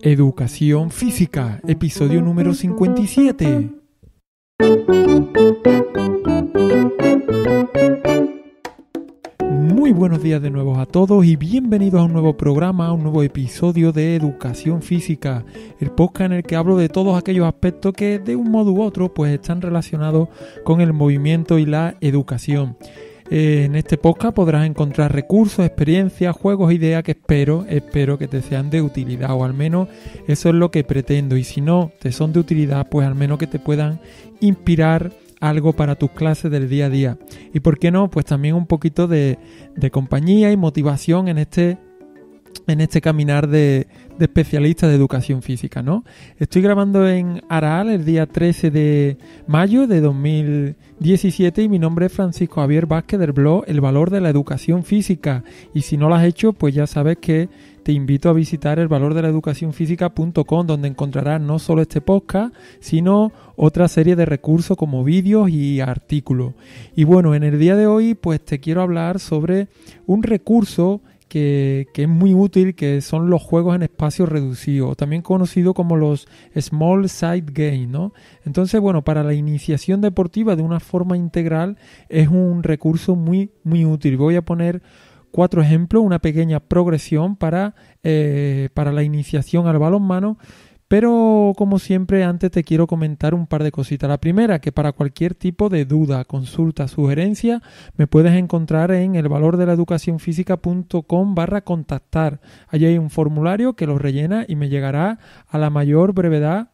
Educación Física, episodio número 57. Muy buenos días de nuevo a todos y bienvenidos a un nuevo programa, a un nuevo episodio de Educación Física, el podcast en el que hablo de todos aquellos aspectos que de un modo u otro pues están relacionados con el movimiento y la educación. Eh, en este podcast podrás encontrar recursos, experiencias, juegos, ideas que espero, espero que te sean de utilidad o al menos eso es lo que pretendo y si no te son de utilidad pues al menos que te puedan inspirar algo para tus clases del día a día y por qué no pues también un poquito de, de compañía y motivación en este en este caminar de, especialista de educación física, ¿no? Estoy grabando en Aral el día 13 de mayo de 2017 y mi nombre es Francisco Javier Vázquez del blog El Valor de la Educación Física. Y si no lo has hecho, pues ya sabes que te invito a visitar el valor de la educación donde encontrarás no solo este podcast, sino otra serie de recursos como vídeos y artículos. Y bueno, en el día de hoy pues te quiero hablar sobre un recurso que, es muy útil, que son los juegos en espacio reducido, también conocido como los Small Side Games, ¿no? Entonces, bueno, para la iniciación deportiva de una forma integral es un recurso muy, muy útil. Voy a poner cuatro ejemplos, una pequeña progresión para, eh, para la iniciación al balonmano. mano pero como siempre antes te quiero comentar un par de cositas. La primera, que para cualquier tipo de duda, consulta, sugerencia, me puedes encontrar en el valor de la educación física.com barra contactar. Allí hay un formulario que lo rellena y me llegará a la mayor brevedad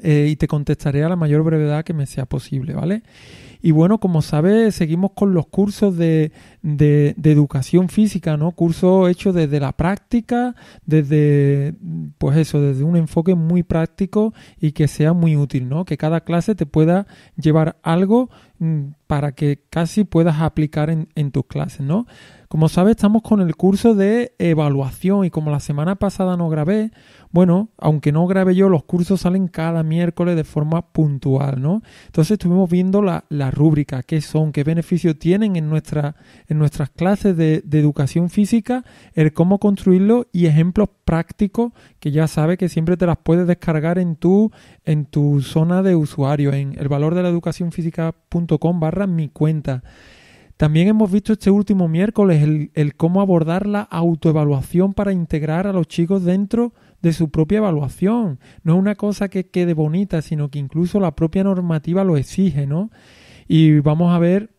eh, y te contestaré a la mayor brevedad que me sea posible, ¿vale? Y bueno, como sabes, seguimos con los cursos de, de, educación física, ¿no? Cursos hechos desde la práctica, desde, pues eso, desde un enfoque muy práctico y que sea muy útil, ¿no? Que cada clase te pueda llevar algo mm, para que casi puedas aplicar en, en tus clases, ¿no? Como sabes, estamos con el curso de evaluación y como la semana pasada no grabé, bueno, aunque no grabé yo, los cursos salen cada miércoles de forma puntual, ¿no? Entonces estuvimos viendo la, la rúbrica, qué son, qué beneficios tienen en, nuestra, en nuestras clases de, educación física, el cómo construirlo y ejemplos prácticos que ya sabes que siempre te las puedes descargar en tu, en tu zona de usuario, en el valor de la educación física.com barra mi cuenta. También hemos visto este último miércoles el, cómo abordar la autoevaluación para integrar a los chicos dentro de su propia evaluación. No es una cosa que quede bonita, sino que incluso la propia normativa lo exige, ¿no? Y vamos a ver,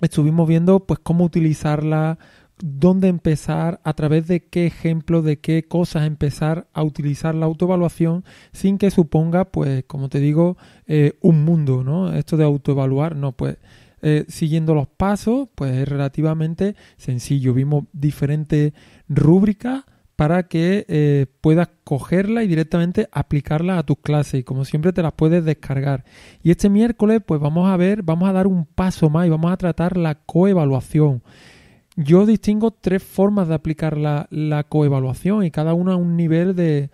estuvimos viendo pues cómo utilizarla, dónde empezar, a través de qué ejemplo, de qué cosas empezar a utilizar la autoevaluación sin que suponga, pues, como te digo, eh, un mundo, ¿no? Esto de autoevaluar, no, pues eh, siguiendo los pasos, pues es relativamente sencillo. Vimos diferentes rúbricas para que eh, puedas cogerla y directamente aplicarla a tus clases. Y como siempre te las puedes descargar. Y este miércoles pues vamos a ver, vamos a dar un paso más y vamos a tratar la coevaluación. Yo distingo tres formas de aplicar la, la coevaluación y cada una a un nivel de,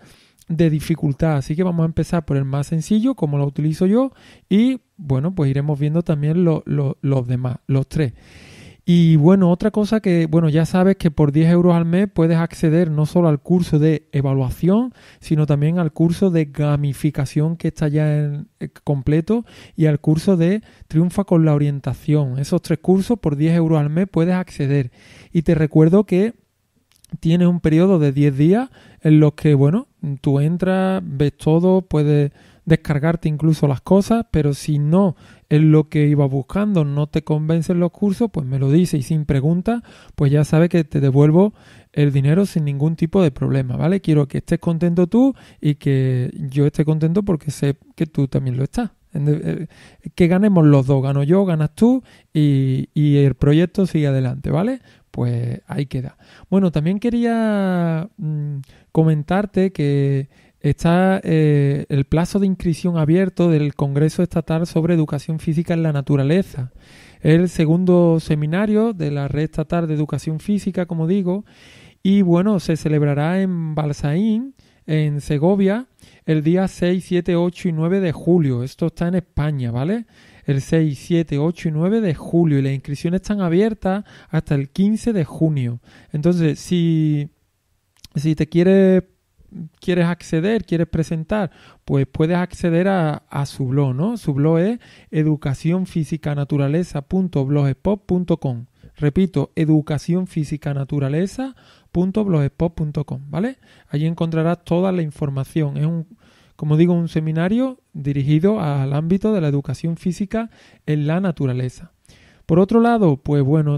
de dificultad. Así que vamos a empezar por el más sencillo, como lo utilizo yo, y bueno, pues iremos viendo también los demás, los tres. Y bueno, otra cosa que, bueno, ya sabes que por 10 euros al mes puedes acceder no solo al curso de evaluación, sino también al curso de gamificación que está ya en, eh, completo y al curso de triunfa con la orientación. Esos tres cursos por 10 euros al mes puedes acceder. Y te recuerdo que tienes un periodo de 10 días en los que, bueno, tú entras, ves todo, puedes descargarte incluso las cosas, pero si no es lo que iba buscando, no te convencen los cursos, pues me lo dices y sin preguntas, pues ya sabes que te devuelvo el dinero sin ningún tipo de problema, ¿vale? Quiero que estés contento tú y que yo esté contento porque sé que tú también lo estás. Eh, que ganemos los dos, gano yo, ganas tú y, y el proyecto sigue adelante, ¿vale? pues ahí queda. Bueno, también quería mm, comentarte que está eh, el plazo de inscripción abierto del Congreso Estatal sobre Educación Física en la Naturaleza. El segundo seminario de la Red Estatal de Educación Física, como digo, y bueno, se celebrará en Balsaín, en Segovia, el día 6, 7, 8 y 9 de julio. Esto está en España, ¿vale? el 6, 7, 8 y 9 de julio y las inscripciones están abiertas hasta el 15 de junio. Entonces, si, si te quieres quieres acceder, quieres presentar, pues puedes acceder a, su blog, ¿no? Su blog es educacionfísicanaturaleza.blogspot.com. Repito, educacionfísicanaturaleza.blogspot.com, ¿vale? Allí encontrarás toda la información. Es un, como digo, un seminario dirigido al ámbito de la educación física en la naturaleza. Por otro lado, pues bueno,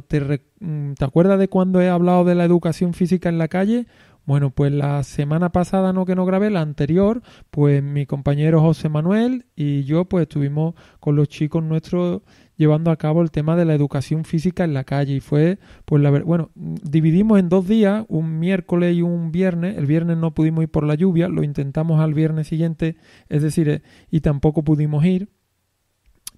mm, ¿te, acuerdas de cuando he hablado de la educación física en la calle? Bueno, pues la semana pasada no que no grabé, la anterior, pues mi compañero José Manuel y yo pues estuvimos con los chicos nuestro llevando a cabo el tema de la educación física en la calle y fue, pues la bueno, dividimos en dos días, un miércoles y un viernes, el viernes no pudimos ir por la lluvia, lo intentamos al viernes siguiente, es decir, eh, y tampoco pudimos ir.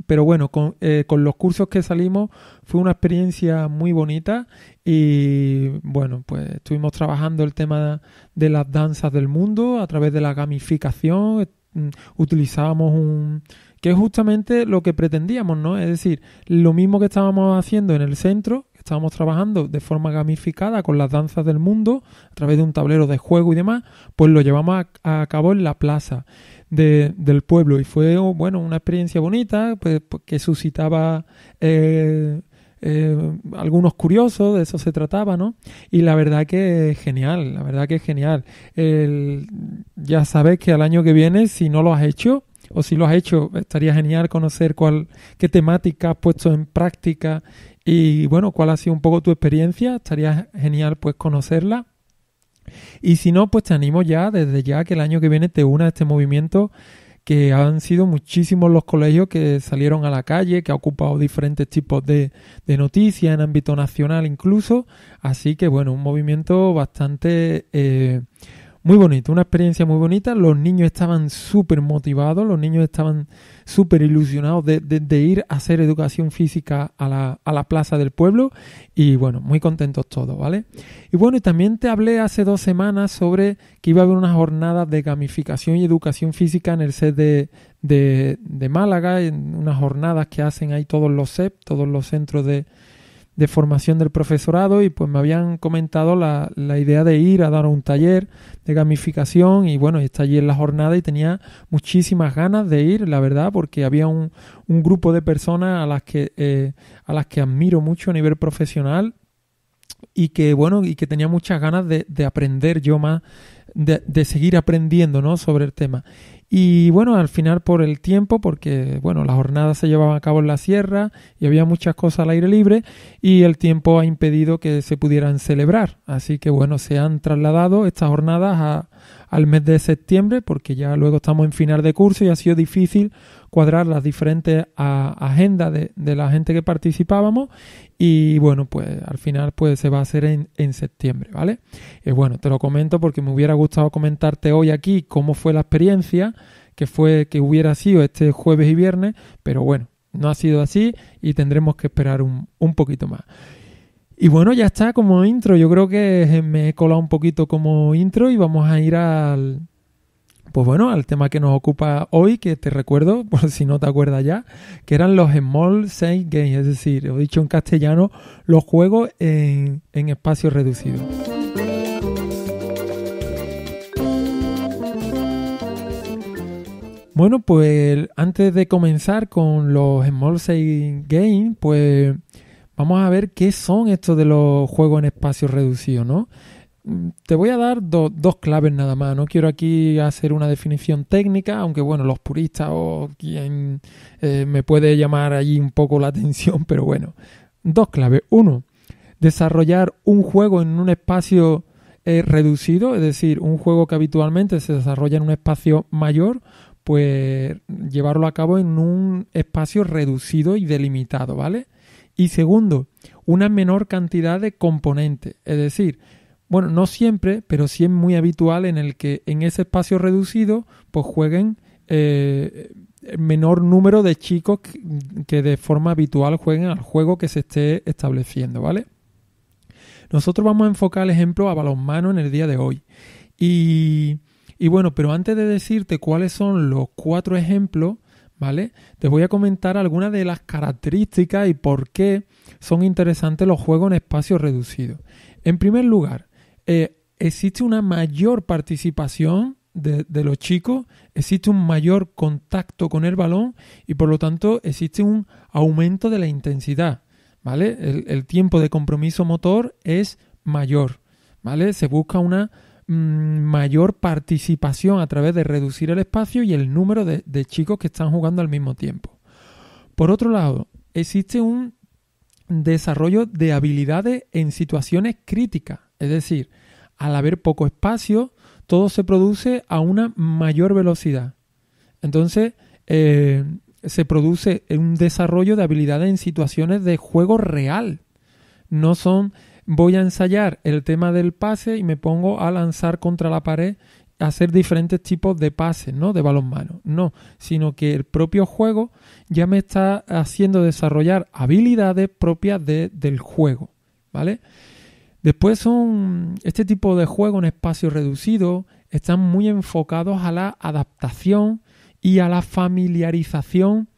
Pero bueno, eh, con los cursos que salimos fue una experiencia muy bonita y bueno, pues estuvimos trabajando el tema de las danzas del mundo a través de la gamificación, mm, utilizábamos un, que es justamente lo que pretendíamos, ¿no? Es decir, lo mismo que estábamos haciendo en el centro, que estábamos trabajando de forma gamificada con las danzas del mundo, a través de un tablero de juego y demás, pues lo llevamos a, cabo en la plaza del pueblo. Y fue, oh, bueno, una experiencia bonita, pues, pues que suscitaba... Eh, eh, algunos curiosos, de eso se trataba, ¿no? Y la verdad que es genial, la verdad que es genial. ya sabes que al año que viene, si no lo has hecho, o si lo has hecho, estaría genial conocer cuál, qué temática has puesto en práctica y bueno, cuál ha sido un poco tu experiencia, estaría genial pues conocerla. Y si no, pues te animo ya desde ya que el año que viene te una a este movimiento que han sido muchísimos los colegios que salieron a la calle, que ha ocupado diferentes tipos de, noticias en ámbito nacional incluso. Así que bueno, un movimiento bastante... Eh, muy bonito, una experiencia muy bonita. Los niños estaban súper motivados, los niños estaban súper ilusionados de, ir a hacer educación física a la, a la, plaza del pueblo y bueno, muy contentos todos, ¿vale? Y bueno, y también te hablé hace dos semanas sobre que iba a haber una jornada de gamificación y educación física en el set de, de Málaga, en unas jornadas que hacen ahí todos los CEP, todos los centros de de formación del profesorado y pues me habían comentado la, idea de ir a dar un taller de gamificación y bueno, está allí en la jornada y tenía muchísimas ganas de ir, la verdad, porque había un, un grupo de personas a las que eh, a las que admiro mucho a nivel profesional y que bueno, y que tenía muchas ganas de, de aprender yo más de, seguir aprendiendo ¿no? sobre el tema. Y bueno, al final por el tiempo, porque bueno, las jornadas se llevaban a cabo en la sierra y había muchas cosas al aire libre y el tiempo ha impedido que se pudieran celebrar. Así que bueno, se han trasladado estas jornadas a, al mes de septiembre, porque ya luego estamos en final de curso y ha sido difícil cuadrar las diferentes agendas de, la gente que participábamos y bueno, pues al final pues se va a hacer en, en septiembre, ¿vale? Y eh, bueno, te lo comento porque me hubiera gustado comentarte hoy aquí cómo fue la experiencia, que fue que hubiera sido este jueves y viernes, pero bueno, no ha sido así y tendremos que esperar un, un poquito más. Y bueno, ya está como intro. Yo creo que me he colado un poquito como intro y vamos a ir al. Pues bueno, al tema que nos ocupa hoy, que te recuerdo, por si no te acuerdas ya, que eran los Small Size Games, es decir, he dicho en castellano, los juegos en, en espacio reducido. Bueno, pues antes de comenzar con los Small Size Games, pues vamos a ver qué son estos de los juegos en espacio reducido, ¿no? Mm, te voy a dar dos claves nada más. No quiero aquí hacer una definición técnica, aunque bueno, los puristas o quien eh, me puede llamar allí un poco la atención, pero bueno. Dos claves. Uno, desarrollar un juego en un espacio eh, reducido, es decir, un juego que habitualmente se desarrolla en un espacio mayor, pues llevarlo a cabo en un espacio reducido y delimitado, ¿vale? Y segundo, una menor cantidad de componentes. Es decir, bueno, no siempre, pero sí es muy habitual en el que en ese espacio reducido pues jueguen eh, eh, menor número de chicos que de forma habitual jueguen al juego que se esté estableciendo, ¿vale? Nosotros vamos a enfocar el ejemplo a balonmano en el día de hoy. Y, y bueno, pero antes de decirte cuáles son los cuatro ejemplos, ¿vale? Te voy a comentar algunas de las características y por qué son interesantes los juegos en espacio reducido. En primer lugar, eh, existe una mayor participación de, los chicos, existe un mayor contacto con el balón y por lo tanto existe un aumento de la intensidad, ¿vale? El, el tiempo de compromiso motor es mayor, ¿vale? Se busca una Mm, mayor participación a través de reducir el espacio y el número de, chicos que están jugando al mismo tiempo. Por otro lado, existe un desarrollo de habilidades en situaciones críticas, es decir, al haber poco espacio, todo se produce a una mayor velocidad. Entonces, eh, se produce un desarrollo de habilidades en situaciones de juego real. No son voy a ensayar el tema del pase y me pongo a lanzar contra la pared, hacer diferentes tipos de pases, ¿no? De balonmano. No, sino que el propio juego ya me está haciendo desarrollar habilidades propias de, del juego, ¿vale? Después son este tipo de juego en espacio reducido, están muy enfocados a la adaptación y a la familiarización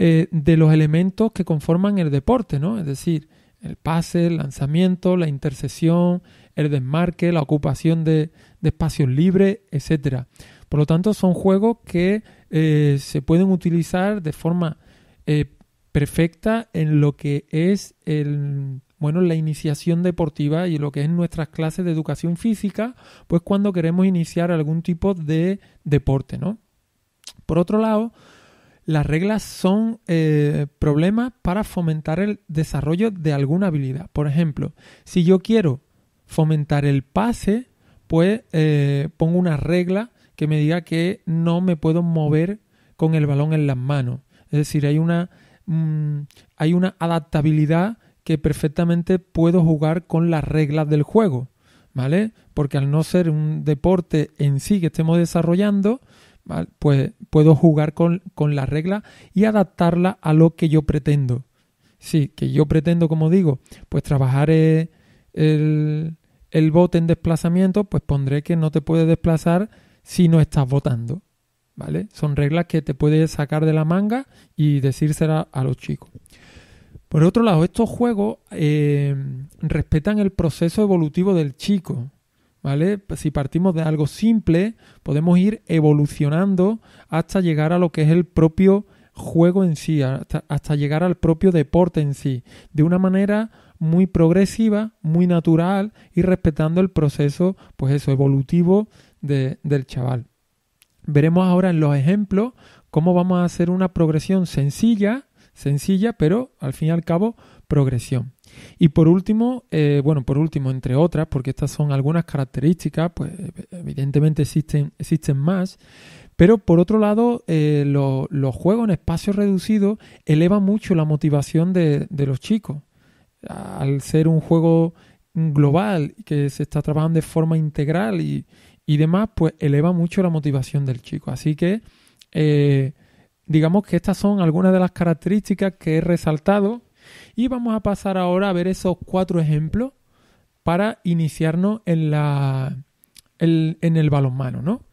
eh, de los elementos que conforman el deporte, ¿no? Es decir, el pase, el lanzamiento, la intercesión, el desmarque, la ocupación de, espacios libres, etc. Por lo tanto, son juegos que eh, se pueden utilizar de forma eh, perfecta en lo que es el, bueno, la iniciación deportiva y lo que es nuestras clases de educación física, pues cuando queremos iniciar algún tipo de deporte, ¿no? Por otro lado, las reglas son eh, problemas para fomentar el desarrollo de alguna habilidad. Por ejemplo, si yo quiero fomentar el pase, pues eh, pongo una regla que me diga que no me puedo mover con el balón en las manos. Es decir, hay una, mm, hay una adaptabilidad que perfectamente puedo jugar con las reglas del juego. ¿Vale? Porque al no ser un deporte en sí que estemos desarrollando, pues puedo jugar con, la regla y adaptarla a lo que yo pretendo. Sí, que yo pretendo, como digo, pues trabajar eh, el, bote en desplazamiento, pues pondré que no te puedes desplazar si no estás votando. ¿Vale? Son reglas que te puedes sacar de la manga y decírselas a los chicos. Por otro lado, estos juegos eh, respetan el proceso evolutivo del chico, si partimos de algo simple, podemos ir evolucionando hasta llegar a lo que es el propio juego en sí, hasta, llegar al propio deporte en sí, de una manera muy progresiva, muy natural y respetando el proceso, pues eso, evolutivo del chaval. Veremos ahora en los ejemplos cómo vamos a hacer una progresión sencilla, sencilla, pero al fin y al cabo progresión. Y por último, eh, bueno, por último, entre otras, porque estas son algunas características, pues eh, evidentemente existen, existen más, pero por otro lado, eh, los, juegos en espacios reducidos elevan mucho la motivación de, los chicos. Al ser un juego global que se está trabajando de forma integral y, y demás, pues eleva mucho la motivación del chico. Así que, digamos que estas son algunas de las características que he resaltado y vamos a pasar ahora a ver esos cuatro ejemplos para iniciarnos en, la, el, en el balonmano, ¿no?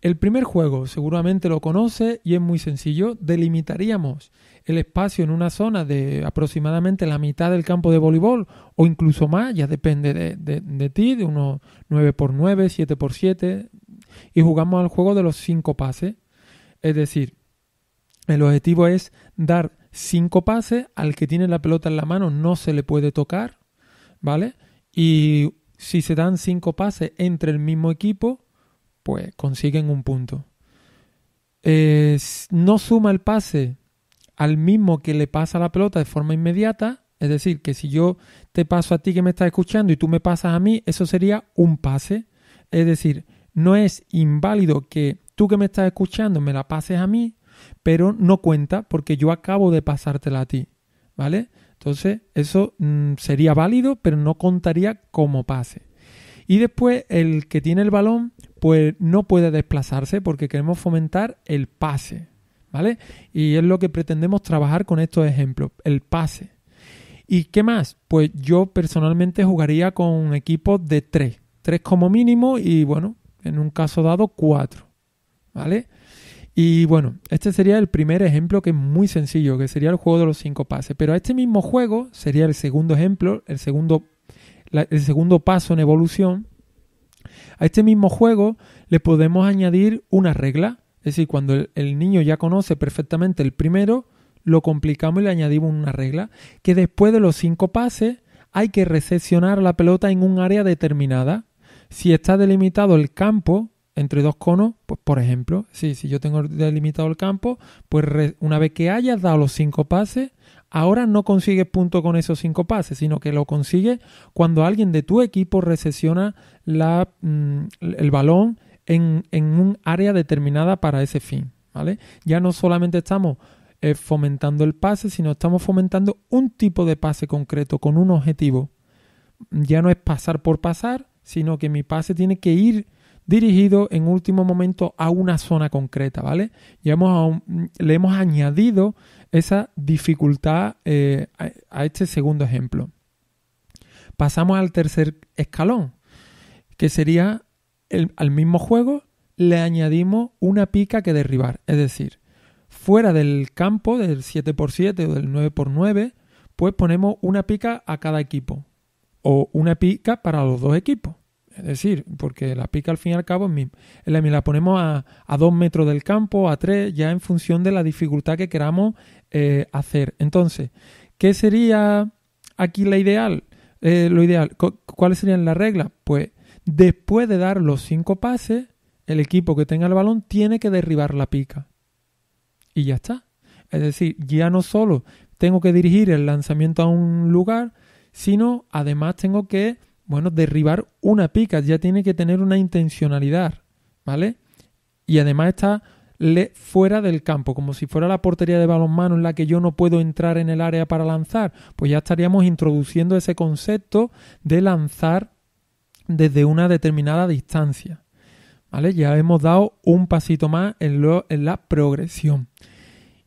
El primer juego seguramente lo conoce y es muy sencillo. Delimitaríamos el espacio en una zona de aproximadamente la mitad del campo de voleibol o incluso más, ya depende de, de ti, de unos 9x9, 7x7, y jugamos al juego de los cinco pases. Es decir, el objetivo es dar cinco pases, al que tiene la pelota en la mano no se le puede tocar, ¿vale? Y si se dan cinco pases entre el mismo equipo, pues consiguen un punto. no suma el pase al mismo que le pasa la pelota de forma inmediata, es decir, que si yo te paso a ti que me estás escuchando y tú me pasas a mí, eso sería un pase. Es decir, no es inválido que tú que me estás escuchando me la pases a mí, pero no cuenta porque yo acabo de pasártela a ti, ¿vale? Entonces, eso mm, sería válido, pero no contaría como pase. Y después, el que tiene el balón, pues no puede desplazarse porque queremos fomentar el pase, ¿vale? Y es lo que pretendemos trabajar con estos ejemplos, el pase. ¿Y qué más? Pues yo personalmente jugaría con equipo de tres, tres como mínimo y bueno, en un caso dado cuatro, ¿vale? Y bueno, este sería el primer ejemplo que es muy sencillo, que sería el juego de los cinco pases. Pero a este mismo juego sería el segundo ejemplo, el segundo, el segundo paso en evolución. A este mismo juego le podemos añadir una regla. Es decir, cuando el, el niño ya conoce perfectamente el primero, lo complicamos y le añadimos una regla. Que después de los cinco pases hay que recesionar la pelota en un área determinada. Si está delimitado el campo, entre dos conos, pues por ejemplo, si, si yo tengo delimitado el campo, pues una vez que hayas dado los cinco pases, ahora no consigues punto con esos cinco pases, sino que lo consigues cuando alguien de tu equipo recesiona mm, el balón en, un área determinada para ese fin. ¿vale? Ya no solamente estamos eh, fomentando el pase, sino estamos fomentando un tipo de pase concreto con un objetivo. Ya no es pasar por pasar, sino que mi pase tiene que ir dirigido en último momento a una zona concreta, ¿vale? Y le hemos añadido esa dificultad eh, a, este segundo ejemplo. Pasamos al tercer escalón, que sería al mismo juego le añadimos una pica que derribar, es decir, fuera del campo del 7x7 o del 9x9, pues ponemos una pica a cada equipo o una pica para los dos equipos. Es decir, porque la pica al fin y al cabo es la, la ponemos a, dos metros del campo, a tres, ya en función de la dificultad que queramos eh, hacer. Entonces, ¿qué sería aquí la ideal? Eh, lo ideal, ¿cuáles serían las reglas? Pues después de dar los cinco pases, el equipo que tenga el balón tiene que derribar la pica. Y ya está. Es decir, ya no solo tengo que dirigir el lanzamiento a un lugar, sino además tengo que bueno, derribar una pica ya tiene que tener una intencionalidad, ¿vale? Y además está fuera del campo, como si fuera la portería de balonmano en la que yo no puedo entrar en el área para lanzar, pues ya estaríamos introduciendo ese concepto de lanzar desde una determinada distancia. ¿Vale? Ya hemos dado un pasito más en, en la progresión.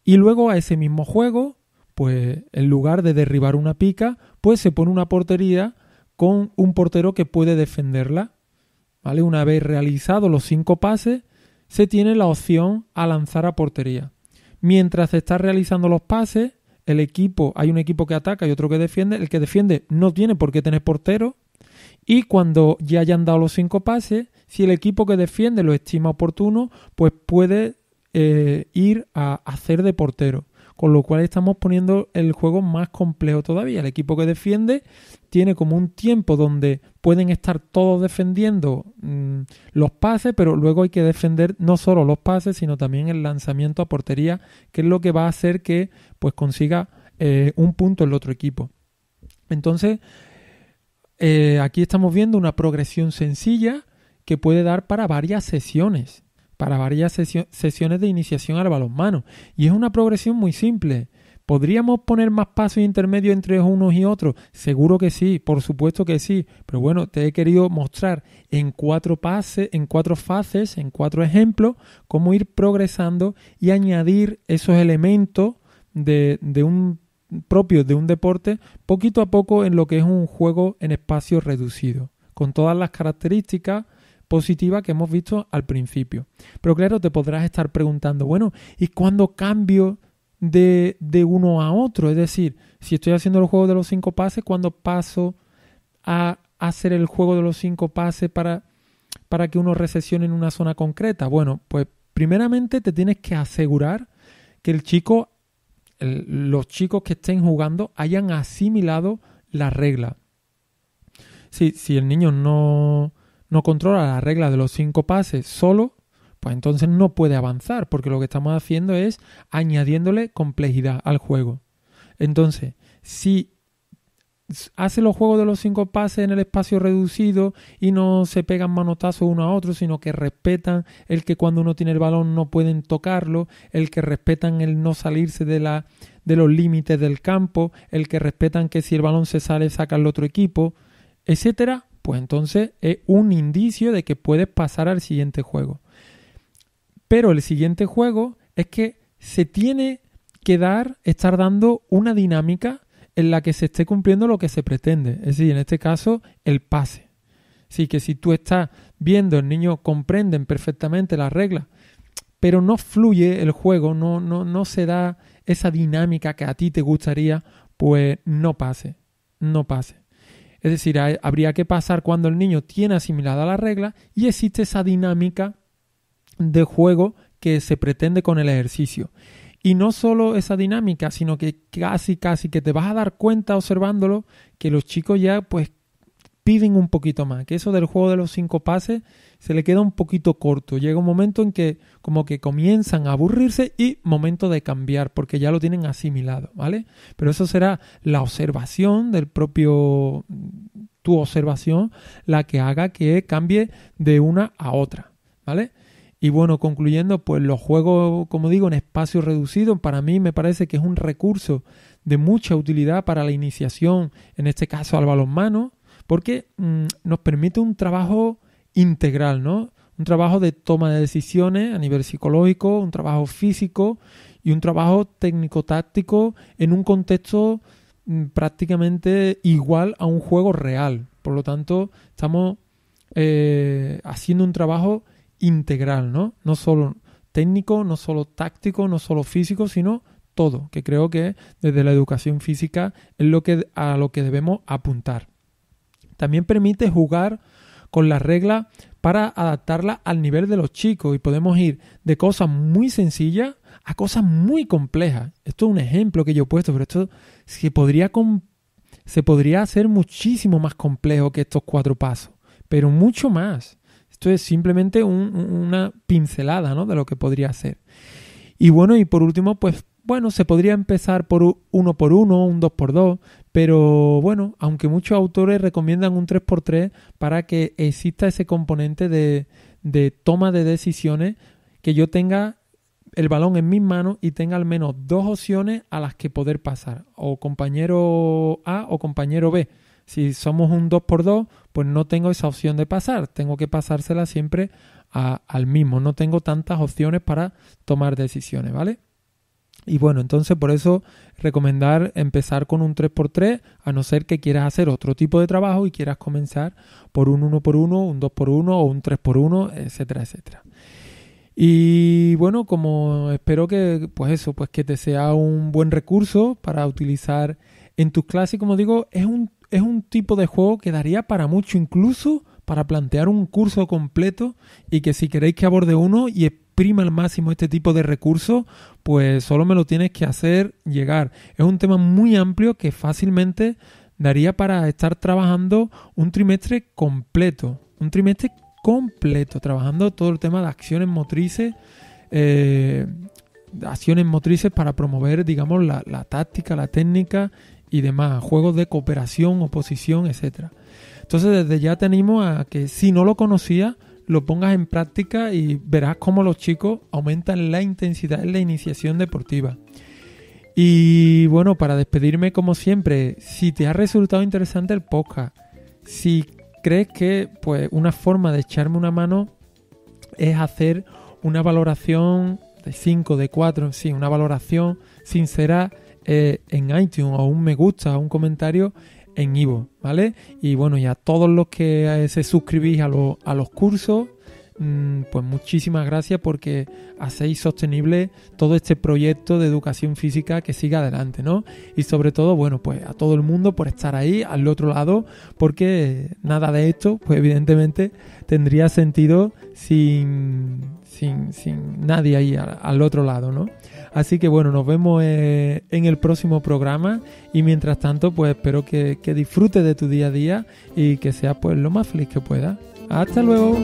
Y luego a ese mismo juego, pues en lugar de derribar una pica, pues se pone una portería con un portero que puede defenderla. ¿vale? Una vez realizados los cinco pases, se tiene la opción a lanzar a portería. Mientras se realizando los pases, el equipo, hay un equipo que ataca y otro que defiende. El que defiende no tiene por qué tener portero. Y cuando ya hayan dado los cinco pases, si el equipo que defiende lo estima oportuno, pues puede eh, ir a hacer de portero con lo cual estamos poniendo el juego más complejo todavía. El equipo que defiende tiene como un tiempo donde pueden estar todos defendiendo mm, los pases, pero luego hay que defender no solo los pases, sino también el lanzamiento a portería, que es lo que va a hacer que pues consiga eh, un punto el otro equipo. Entonces, eh, aquí estamos viendo una progresión sencilla que puede dar para varias sesiones para varias sesiones de iniciación al balonmano. Y es una progresión muy simple. ¿Podríamos poner más pasos intermedio entre unos y otros? Seguro que sí, por supuesto que sí. Pero bueno, te he querido mostrar en cuatro pases, en cuatro fases, en cuatro ejemplos, cómo ir progresando y añadir esos elementos de, un propios de un deporte poquito a poco en lo que es un juego en espacio reducido, con todas las características positiva que hemos visto al principio. Pero claro, te podrás estar preguntando, bueno, ¿y cuándo cambio de, uno a otro? Es decir, si estoy haciendo el juego de los cinco pases, ¿cuándo paso a hacer el juego de los cinco pases para, para que uno recesione en una zona concreta? Bueno, pues primeramente te tienes que asegurar que el chico, los chicos que estén jugando hayan asimilado la regla. Si, si el niño no, no controla la regla de los cinco pases solo, pues entonces no puede avanzar, porque lo que estamos haciendo es añadiéndole complejidad al juego. Entonces, si hace los juegos de los cinco pases en el espacio reducido y no se pegan manotazos uno a otro, sino que respetan el que cuando uno tiene el balón no pueden tocarlo, el que respetan el no salirse de, la, de los límites del campo, el que respetan que si el balón se sale saca el otro equipo, etcétera, pues entonces es eh, un indicio de que puedes pasar al siguiente juego. Pero el siguiente juego es que se tiene que dar, estar dando una dinámica en la que se esté cumpliendo lo que se pretende. Es decir, en este caso, el pase. Así que si tú estás viendo, el niño comprende perfectamente las reglas, pero no fluye el juego, no, no, no se da esa dinámica que a ti te gustaría, pues no pase, no pase. Es decir, habría que pasar cuando el niño tiene asimilada la regla y existe esa dinámica de juego que se pretende con el ejercicio. Y no solo esa dinámica, sino que casi, casi que te vas a dar cuenta observándolo que los chicos ya pues piden un poquito más, que eso del juego de los cinco pases se le queda un poquito corto. Llega un momento en que como que comienzan a aburrirse y momento de cambiar, porque ya lo tienen asimilado, ¿vale? Pero eso será la observación del propio, tu observación, la que haga que cambie de una a otra, ¿vale? Y bueno, concluyendo, pues los juegos, como digo, en espacio reducido, para mí me parece que es un recurso de mucha utilidad para la iniciación, en este caso al balonmano, porque mm, nos permite un trabajo integral, ¿no? Un trabajo de toma de decisiones a nivel psicológico, un trabajo físico y un trabajo técnico-táctico en un contexto mm, prácticamente igual a un juego real. Por lo tanto, estamos eh, haciendo un trabajo integral, ¿no? No solo técnico, no solo táctico, no solo físico, sino todo, que creo que desde la educación física es lo que, a lo que debemos apuntar. También permite jugar con la regla para adaptarla al nivel de los chicos y podemos ir de cosas muy sencillas a cosas muy complejas. Esto es un ejemplo que yo he puesto, pero esto se podría, se podría hacer muchísimo más complejo que estos cuatro pasos, pero mucho más. Esto es simplemente una pincelada ¿no? de lo que podría ser. Y bueno, y por último, pues bueno, se podría empezar por uno por uno, un dos por dos, pero bueno, aunque muchos autores recomiendan un 3x3 para que exista ese componente de, toma de decisiones, que yo tenga el balón en mis manos y tenga al menos dos opciones a las que poder pasar, o compañero A o compañero B. Si somos un 2x2, pues no tengo esa opción de pasar, tengo que pasársela siempre al mismo, no tengo tantas opciones para tomar decisiones, ¿vale? Y bueno, entonces por eso recomendar empezar con un 3x3, a no ser que quieras hacer otro tipo de trabajo y quieras comenzar por un 1x1, un 2x1 o un 3x1, etcétera, etcétera. Y bueno, como espero que pues eso, pues que te sea un buen recurso para utilizar en tus clases, como digo, es un es un tipo de juego que daría para mucho incluso para plantear un curso completo y que si queréis que aborde uno y ...prima al máximo este tipo de recursos, pues solo me lo tienes que hacer llegar. Es un tema muy amplio que fácilmente daría para estar trabajando un trimestre completo, un trimestre completo, trabajando todo el tema de acciones motrices. Eh, acciones motrices para promover, digamos, la, táctica, la técnica y demás, juegos de cooperación, oposición, etc. Entonces, desde ya tenemos a que si no lo conocías, lo pongas en práctica y verás cómo los chicos aumentan la intensidad en la iniciación deportiva. Y bueno, para despedirme como siempre, si te ha resultado interesante el podcast, si crees que pues una forma de echarme una mano es hacer una valoración de 5, de 4, sí, una valoración sincera eh, en iTunes o un me gusta o un comentario en Ivo, ¿vale? Y bueno, y a todos los que se suscribís a, lo, a los cursos, mm, pues muchísimas gracias porque hacéis sostenible todo este proyecto de educación física que siga adelante, ¿no? Y sobre todo, bueno, pues a todo el mundo por estar ahí al otro lado, porque nada de esto, pues evidentemente tendría sentido sin, sin, sin nadie ahí al otro lado, ¿no? Así que bueno, nos vemos eh, en el próximo programa y mientras tanto pues espero que, que disfrutes de tu día a día y que seas pues lo más feliz que puedas. Hasta luego.